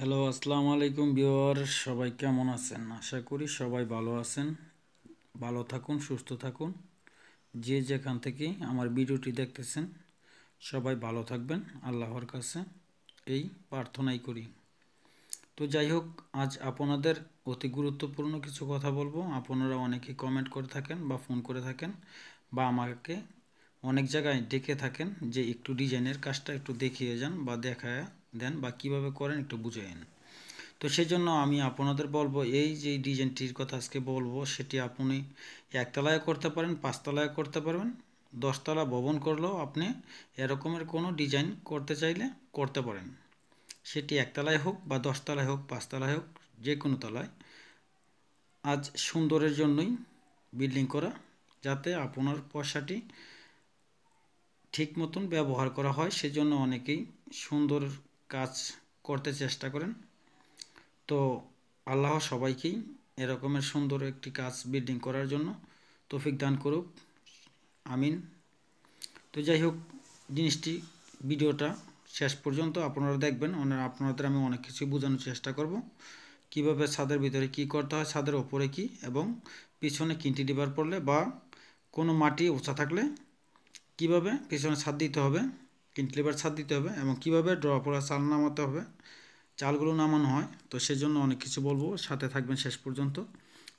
hello আসসালামু আলাইকুম beware সবাই কেমন আছেন আশা করি সবাই ভালো আছেন ভালো থাকুন সুস্থ থাকুন যে যেখান থেকে আমার ভিডিওটি দেখতেছেন সবাই ভালো থাকবেন আল্লাহর কাছে এই প্রার্থনাই করি তো যাই হোক আজ আপনাদের অতি গুরুত্বপূর্ণ কিছু কথা বলবো আপনারা অনেকে কমেন্ট করে থাকেন বা ফোন করে থাকেন বা আমাকে অনেক জায়গায় ডেকে থাকেন যে একটু ডিজাইনের কাজটা একটু দেখিয়ে যান বা দেখায় দেন বা কিভাবে করেন একটু বুঝেন তো সেই জন্য আমি আপনাদের বলবো এই যে ডিজাইনটির কথা আজকে বলবো সেটি আপনি একতলায় করতে পারেন পাঁচতলায় করতে পারবেন দশতলা ভবন করলেও আপনি এরকমের কোনো ডিজাইন করতে চাইলে করতে পারেন সেটি একতলায় হোক বা দশতলায় হোক পাঁচতলায় হোক যে কোনো তলায় আজ সুন্দরের জন্যই বিল্ডিং করা যাতে আপনার পয়সাটি ঠিক মতন ব্যবহার করা হয় সেজন্য অনেকেই সুন্দর কাজ করতে চেষ্টা করেন তো আল্লাহ সবাইকেই এরকমের সুন্দর একটি কাজ বিল্ডিং করার জন্য তৌফিক দান করুক আমিন তো যাই হোক জিনিসটি ভিডিওটা শেষ পর্যন্ত আপনারা দেখবেন আপনাদের আমি অনেক কিছু বোঝানোর চেষ্টা করব কিভাবে ছাদের ভিতরে কি করতে হয় ছাদের ওপরে কি এবং পিছনে কিনটি ডিবার পড়লে বা কোনো মাটি উঁচা থাকলে কিভাবে পিছনে ছাদ দিতে হবে ক্লিপার ছাদ দিতে হবে এবং কিভাবে ড্র পড়া চাল নামাতে হবে চালগুলো নামানো হয় তো সেজন্য অনেক কিছু বলবো সাথে থাকবেন শেষ পর্যন্ত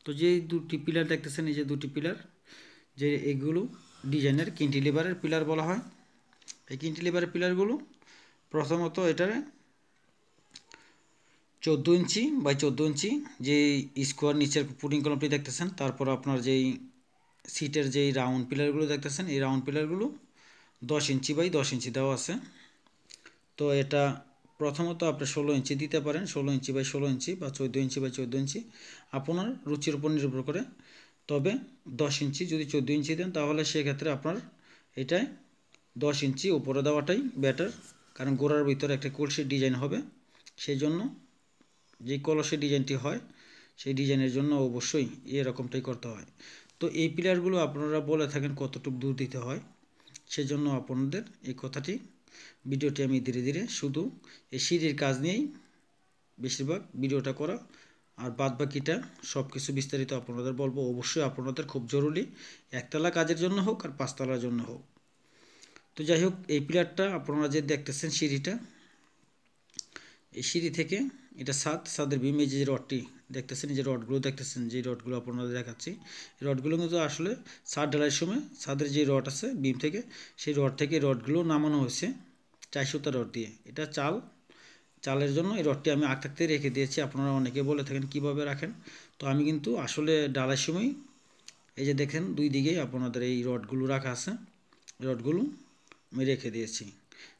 তো যে দুটি পিলার দেখতেছেন এই যে দুটি পিলার যে এগুলো ডিজাইনের কিন্টিলিভারের পিলার বলা হয় এই কিন্টিলিভারের পিলারগুলো প্রথমত এটার চোদ্দো ইঞ্চি বাই চোদ্দো ইঞ্চি যে স্কোয়ার নিচের পুটিং কলমটি দেখতেছেন তারপর আপনার যেই সিটের যেই রাউন্ড পিলারগুলো দেখতেছেন এই রাউন্ড পিলারগুলো দশ ইঞ্চি বাই দশ ইঞ্চি দেওয়া আছে তো এটা প্রথমত আপনি ষোলো ইঞ্চি দিতে পারেন ষোলো ইঞ্চি বাই ষোলো ইঞ্চি বা চোদ্দো ইঞ্চি বাই চোদ্দো ইঞ্চি আপনার রুচির উপর নির্ভর করে তবে দশ ইঞ্চি যদি চোদ্দো ইঞ্চি দেন তাহলে সেক্ষেত্রে আপনার এটাই দশ ইঞ্চি উপরে দেওয়াটাই বেটার কারণ গোড়ার ভিতরে একটা কলসির ডিজাইন হবে সেই জন্য যে কলসের ডিজাইনটি হয় সেই ডিজাইনের জন্য অবশ্যই এরকমটাই করতে হয় তো এই পিলারগুলো আপনারা বলে থাকেন কতটুকু দূর দিতে হয় সেজন্য আপনাদের এই কথাটি ভিডিওটি আমি ধীরে ধীরে শুধু এই সিঁড়ির কাজ নিয়েই বেশিরভাগ ভিডিওটা করা আর বাদ বাকিটা সব কিছু বিস্তারিত আপনাদের বলবো অবশ্যই আপনাদের খুব জরুরি একতলা কাজের জন্য হোক আর পাঁচতলার জন্য হোক তো যাই হোক এই পিলারটা আপনারা যে দেখতেছেন সিঁড়িটা এই সিঁড়ি থেকে এটা সাত সাদের বিম এই যে রডটি দেখতেছেন যে রডগুলো দেখতেছেন যে রডগুলো আপনাদের দেখাচ্ছি রডগুলো কিন্তু আসলে সাদ ঢালাইয়ের সময় সাদের যে রড আছে বিম থেকে সেই রড থেকে রডগুলো নামানো হয়েছে সুতা রড দিয়ে এটা চাল চালের জন্য এই রডটি আমি আঁক থাকতে রেখে দিয়েছি আপনারা অনেকে বলে থাকেন কিভাবে রাখেন তো আমি কিন্তু আসলে ডালার সময় এই যে দেখেন দুই দিকেই আপনাদের এই রডগুলো রাখা আছে রডগুলো আমি রেখে দিয়েছি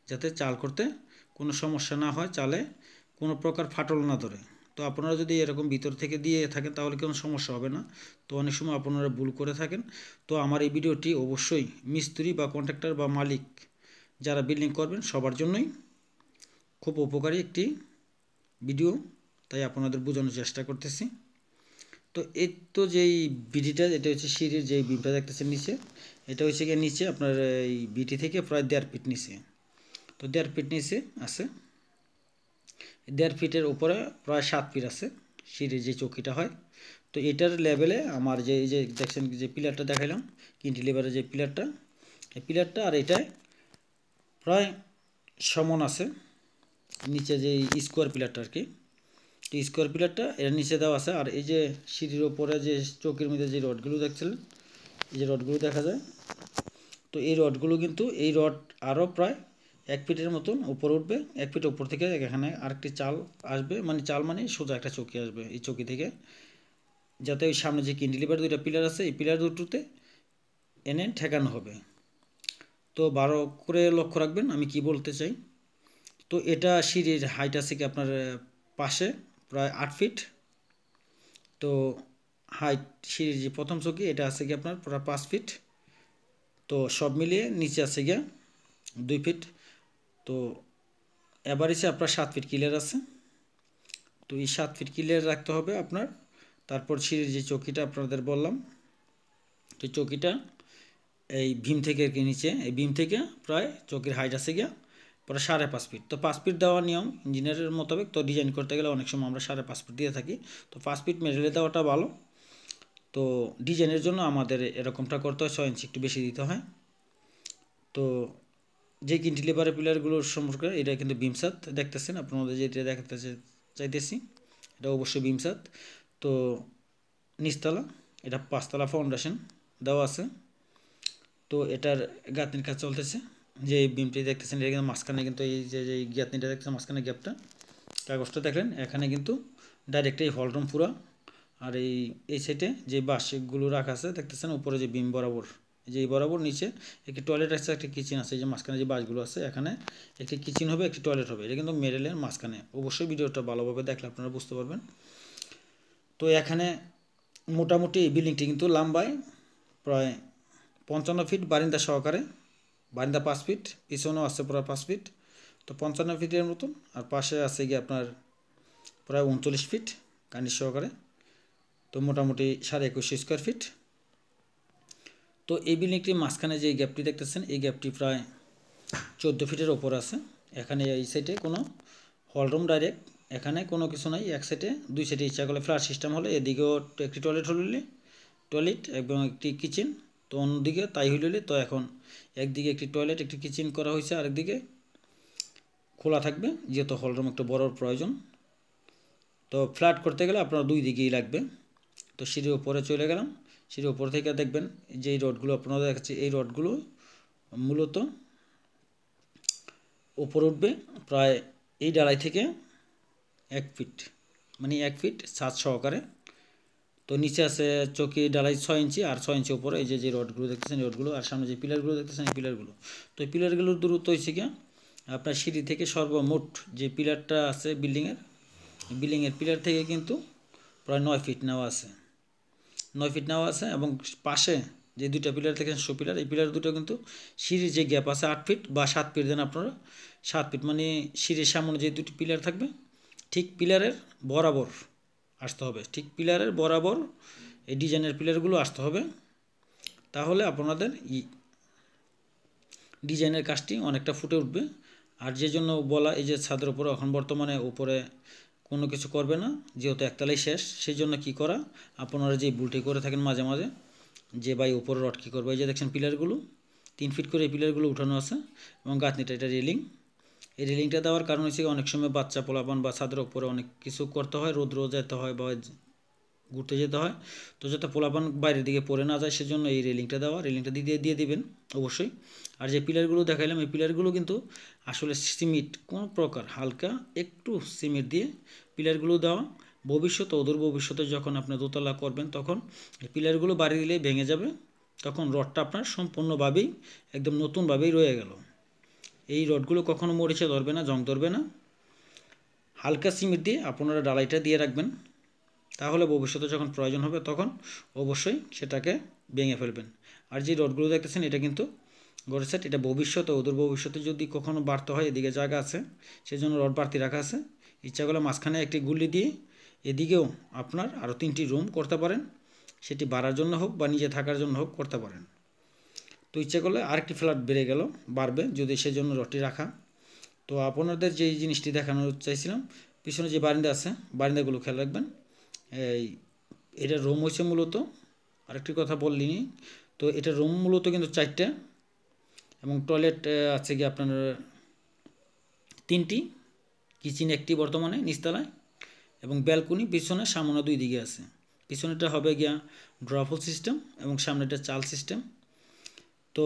যাতে চাল করতে কোনো সমস্যা না হয় চালে কোনো প্রকার ফাটল না ধরে তো আপনারা যদি এরকম ভিতর থেকে দিয়ে থাকেন তাহলে কোনো সমস্যা হবে না তো অনেক সময় আপনারা ভুল করে থাকেন তো আমার এই ভিডিওটি অবশ্যই মিস্ত্রি বা কন্ট্রাক্টর বা মালিক যারা বিল্ডিং করবেন সবার জন্যই খুব উপকারী একটি ভিডিও তাই আপনাদের বোঝানোর চেষ্টা করতেছি তো এই তো যেই বিটিটা এটা হচ্ছে সিঁড়ির যেই বিমটা দেখতেছে নিচে এটা হচ্ছে গিয়ে নিচে আপনার এই বিটি থেকে প্রায় দেড় ফিট নিচে তো দেড় ফিট নিচে আছে দেড় ফিটের উপরে প্রায় সাত ফিট আছে সিঁড়ির যে চৌকিটা হয় তো এটার লেভেলে আমার যে এই যে দেখছেন যে পিলারটা দেখাইলাম কিন্টিলিভারের যে পিলারটা এই পিলারটা আর এটাই প্রায় সমন আছে নিচে যে স্কোয়ার পিলারটা আর কি তো স্কোয়ার পিলারটা এর নিচে দেওয়া আছে আর এই যে সিঁড়ির ওপরে যে চৌকির মধ্যে যে রডগুলো দেখছিলেন এই যে রডগুলো দেখা যায় তো এই রডগুলো কিন্তু এই রড আরও প্রায় এক ফিটের মতন উপরে উঠবে এক ফিট উপর থেকে এখানে আরেকটি চাল আসবে মানে চাল মানে সোজা একটা চৌকি আসবে এই চৌকি থেকে যাতে ওই সামনে যে কিন্ডিলিভার দুইটা পিলার আছে এই পিলার দুটোতে এনে ঠেকানো হবে তো বারো করে লক্ষ্য রাখবেন আমি কি বলতে চাই তো এটা সিঁড়ির হাইট আছে কি আপনার পাশে প্রায় আট ফিট তো হাইট সিঁড়ির যে প্রথম চৌকি এটা আছে কি আপনার প্রায় পাঁচ ফিট তো সব মিলিয়ে নিচে আছে গিয়া দুই ফিট তো এবার এসে আপনার সাত ফিট ক্লিয়ার আছে তো এই সাত ফিট ক্লিয়ার রাখতে হবে আপনার তারপর সিঁড়ির যে চকিটা আপনাদের বললাম তো চকিটা এই ভীম থেকে আর নিচে এই ভীম থেকে প্রায় চকির হাইট আছে গিয়া পরে সাড়ে পাঁচ ফিট তো পাঁচ ফিট দেওয়ার নিয়ম ইঞ্জিনিয়ারের মোতাবেক তো ডিজাইন করতে গেলে অনেক সময় আমরা সাড়ে পাঁচ ফিট দিয়ে থাকি তো পাঁচ ফিট মেটেরিয়াল দেওয়াটা ভালো তো ডিজাইনের জন্য আমাদের এরকমটা করতে হয় ছয় ইঞ্চি একটু বেশি দিতে হয় তো যে কিন্টিলিভারের পিলারগুলোর সম্পর্কে এটা কিন্তু বিমসাত দেখতেছেন আপনাদের যেটা দেখাতে চাইতেছি এটা অবশ্যই বিমসাত তো নিচতলা এটা পাঁচতলা ফাউন্ডেশন দেওয়া আছে তো এটার গাঁতনির কাজ চলতেছে যে বিমটি দেখতেছেন এটা কিন্তু মাঝখানে কিন্তু এই যে যে গ্যাতনিটা দেখতেছে মাঝখানে গ্যাপটা কাগজটা দেখলেন এখানে কিন্তু ডাইরেক্ট এই হলরুম পুরা আর এই এই সাইডে যে বাঁশগুলো রাখা আছে দেখতেছেন উপরে যে বিম বরাবর যে এই বরাবর নিচে একটি টয়লেট আছে একটি কিচেন আছে যে মাঝখানে যে বাসগুলো আছে এখানে একটি কিচেন হবে একটি টয়লেট হবে এটা কিন্তু মেডেলের মাঝখানে অবশ্যই ভিডিওটা ভালোভাবে দেখলে আপনারা বুঝতে পারবেন তো এখানে মোটামুটি এই বিল্ডিংটি কিন্তু লম্বায় প্রায় পঞ্চান্ন ফিট বারিন্দা সহকারে বারিন্দা পাঁচ ফিট পিছনেও আছে প্রায় পাঁচ ফিট তো পঞ্চান্ন ফিটের মতন আর পাশে আছে গিয়ে আপনার প্রায় উনচল্লিশ ফিট কানি সহকারে তো মোটামুটি সাড়ে একুশ স্কোয়ার ফিট তো এই বিল্ডিংটির মাঝখানে যে গ্যাপটি দেখতেছেন এই গ্যাপটি প্রায় চোদ্দো ফিটের ওপর আছে এখানে এই সাইডে কোনো হলরুম ডাইরেক্ট এখানে কোনো কিছু নাই এক সাইডে দুই সাইডে ইচ্ছা করলে ফ্ল্যাট সিস্টেম হলে এদিকেও একটি টয়লেট হলি টয়লেট এবং একটি কিচেন তো অন্যদিকে তাই হইলি তো এখন একদিকে একটি টয়লেট একটি কিচেন করা হয়েছে আরেকদিকে খোলা থাকবে যেহেতু হলরুম একটু বড় প্রয়োজন তো ফ্ল্যাট করতে গেলে আপনার দুই দিকেই লাগবে তো সিঁড়ির উপরে চলে গেলাম সেটি ওপর থেকে দেখবেন যে এই রডগুলো আপনারা দেখাচ্ছে এই রডগুলো মূলত ওপর উঠবে প্রায় এই ডালাই থেকে এক ফিট মানে এক ফিট সাত সহকারে তো নিচে আছে চকি ডালাই ছয় ইঞ্চি আর ছয় ইঞ্চি ওপরে এই যে যে রডগুলো দেখতেছেন রডগুলো আর সামনে যে পিলারগুলো দেখতেছেন পিলারগুলো তো এই পিলারগুলোর দূরত্ব হয়েছে কি আপনার সিঁড়ি থেকে সর্বমোট যে পিলারটা আছে বিল্ডিংয়ের বিল্ডিংয়ের পিলার থেকে কিন্তু প্রায় নয় ফিট নেওয়া আছে নয় ফিট নেওয়া আছে এবং পাশে যে দুইটা পিলার দেখেন শো পিলার এই পিলার দুটো কিন্তু সিঁড়ির যে গ্যাপ আছে আট ফিট বা সাত ফিট দেন আপনারা সাত ফিট মানে সিঁড়ির সামনে যে দুটি পিলার থাকবে ঠিক পিলারের বরাবর আসতে হবে ঠিক পিলারের বরাবর এই ডিজাইনের পিলারগুলো আসতে হবে তাহলে আপনাদের ই ডিজাইনের কাজটি অনেকটা ফুটে উঠবে আর যে জন্য বলা এই যে ছাদের উপরে এখন বর্তমানে উপরে কোনো কিছু করবে না যেহেতু একতলাই শেষ সেই জন্য কী করা আপনারা যে বুলটি করে থাকেন মাঝে মাঝে যে ভাই উপরে রড কী করবে এই যে দেখছেন পিলারগুলো তিন ফিট করে এই পিলারগুলো উঠানো আছে এবং গাঁথনিটা এটা রেলিং এই রেলিংটা দেওয়ার কারণ হচ্ছে অনেক সময় বাচ্চা পোলাপান বা ছাদের উপরে অনেক কিছু করতে হয় রোদ্র যেতে হয় বা ঘুরতে যেতে হয় তো যাতে পোলাপান বাইরের দিকে পড়ে না যায় সেজন্য এই রেলিংটা দেওয়া রেলিংটা দিয়ে দিয়ে দিবেন অবশ্যই আর যে পিলারগুলো দেখাইলাম এই পিলারগুলো কিন্তু আসলে সিমেন্ট কোনো প্রকার হালকা একটু সিমেন্ট দিয়ে পিলারগুলো দেওয়া ভবিষ্যৎ অদূর ভবিষ্যতে যখন আপনি দোতলা করবেন তখন এই পিলারগুলো বাড়ি দিলে ভেঙে যাবে তখন রডটা আপনার সম্পূর্ণভাবেই একদম নতুনভাবেই রয়ে গেল এই রডগুলো কখনো মরিচে ধরবে না জং ধরবে না হালকা সিমেন্ট দিয়ে আপনারা ডালাইটা দিয়ে রাখবেন তাহলে ভবিষ্যতে যখন প্রয়োজন হবে তখন অবশ্যই সেটাকে ভেঙে ফেলবেন আর যে রডগুলো দেখতেছেন এটা কিন্তু গড়ে সেট এটা ভবিষ্যতে ওদূর ভবিষ্যতে যদি কখনও বাড়তে হয় এদিকে জায়গা আছে সেই জন্য রড বাড়তি রাখা আছে ইচ্ছা করলে মাঝখানে একটি গুলি দিয়ে এদিকেও আপনার আরও তিনটি রুম করতে পারেন সেটি বাড়ার জন্য হোক বা নিজে থাকার জন্য হোক করতে পারেন তো ইচ্ছা করলে আরেকটি ফ্ল্যাট বেড়ে গেল বাড়বে যদি সেজন্য রডটি রাখা তো আপনাদের যে জিনিসটি দেখানোর চাইছিলাম পিছনে যে বারিন্দা আছে বারিন্দাগুলো খেয়াল রাখবেন এটা রোম হয়েছে মূলত আরেকটি কথা বললিনি তো এটা রুম মূলত কিন্তু চারটা এবং টয়লেট আছে কি আপনার তিনটি কিচেন একটি বর্তমানে নিচতলায় এবং ব্যালকনি পিছনে সামনে দুই দিকে আছে পিছনেটা হবে গিয়া ড্রফল সিস্টেম এবং সামনেটা চাল সিস্টেম তো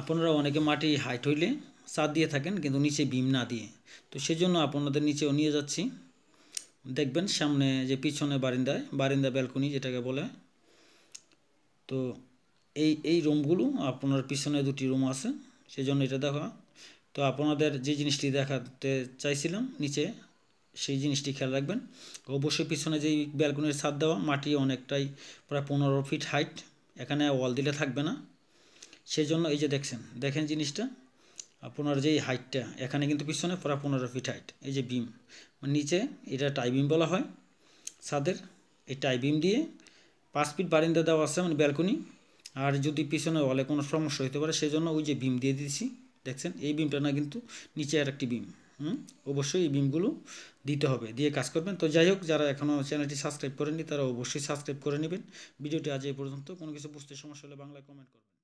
আপনারা অনেকে মাটি হাইট হইলে চাঁদ দিয়ে থাকেন কিন্তু নিচে বিম না দিয়ে তো সেজন্য আপনাদের নিচেও নিয়ে যাচ্ছি দেখবেন সামনে যে পিছনে বারিন্দায় বারিন্দা ব্যালকনি যেটাকে বলে তো এই এই রুমগুলো আপনার পিছনে দুটি রুম আছে সেজন্য এটা দেখা তো আপনাদের যে জিনিসটি দেখাতে চাইছিলাম নিচে সেই জিনিসটি খেয়াল রাখবেন অবশ্যই পিছনে যেই ব্যালকনির ছাদ দেওয়া মাটি অনেকটাই প্রায় পনেরো ফিট হাইট এখানে ওয়াল দিলে থাকবে না সেজন্য এই যে দেখছেন দেখেন জিনিসটা আপনার যেই হাইটটা এখানে কিন্তু পিছনে প্রায় পনেরো ফিট হাইট এই যে বিম নিচে এটা টাইবিম বলা হয় ছাদের এই টাইবিম দিয়ে পাঁচ ফিট বারিন্দা দেওয়া আছে মানে ব্যালকনি আর যদি পিছনে ওয়ালে কোনো সমস্যা হতে পারে সেজন্য ওই যে বিম দিয়ে দিয়েছি দেখছেন এই বিমটা না কিন্তু নিচে আর একটি বিম হুম অবশ্যই এই বিমগুলো দিতে হবে দিয়ে কাজ করবেন তো যাই হোক যারা এখনও চ্যানেলটি সাবস্ক্রাইব করেনি তারা অবশ্যই সাবস্ক্রাইব করে নেবেন ভিডিওটি আজ এই পর্যন্ত কোনো কিছু বুঝতে সমস্যা হলে বাংলায় কমেন্ট করবেন